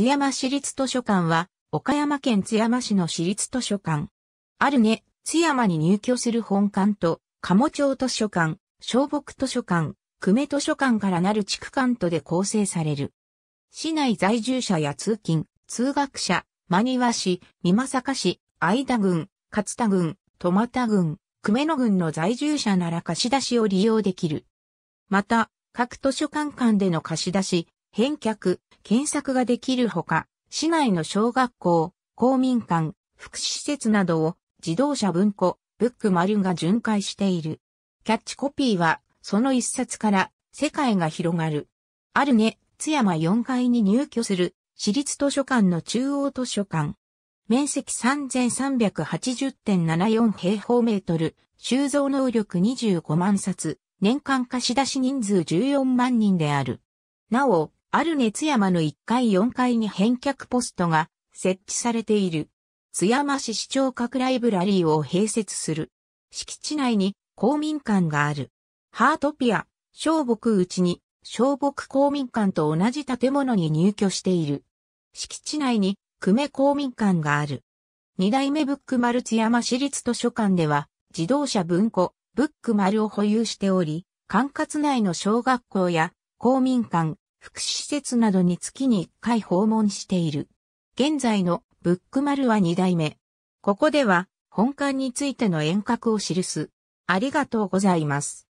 津山市立図書館は、岡山県津山市の市立図書館。あるね、津山に入居する本館と、鴨町図書館、小北図書館、久米図書館からなる地区館とで構成される。市内在住者や通勤、通学者、真庭市、美作市、相田郡、勝田郡、戸又郡、久米野郡の在住者なら貸し出しを利用できる。また、各図書館間での貸し出し、返却、検索ができるほか、市内の小学校、公民館、福祉施設などを自動車文庫、ブック丸が巡回している。キャッチコピーは、その一冊から世界が広がる。あるね、津山4階に入居する私立図書館の中央図書館。面積3380.74平方メートル、収蔵能力25万冊、年間貸し出し人数14万人である。なお、ある熱山の1階4階に返却ポストが設置されている。津山市市長閣ライブラリーを併設する。敷地内に公民館がある。ハートピア、小木うちに、小木公民館と同じ建物に入居している。敷地内に、久米公民館がある。二代目ブックマル津山市立図書館では、自動車文庫、ブックマルを保有しており、管轄内の小学校や公民館、福祉施設などに月に1回訪問している。現在のブック丸は2代目。ここでは本館についての遠隔を記す。ありがとうございます。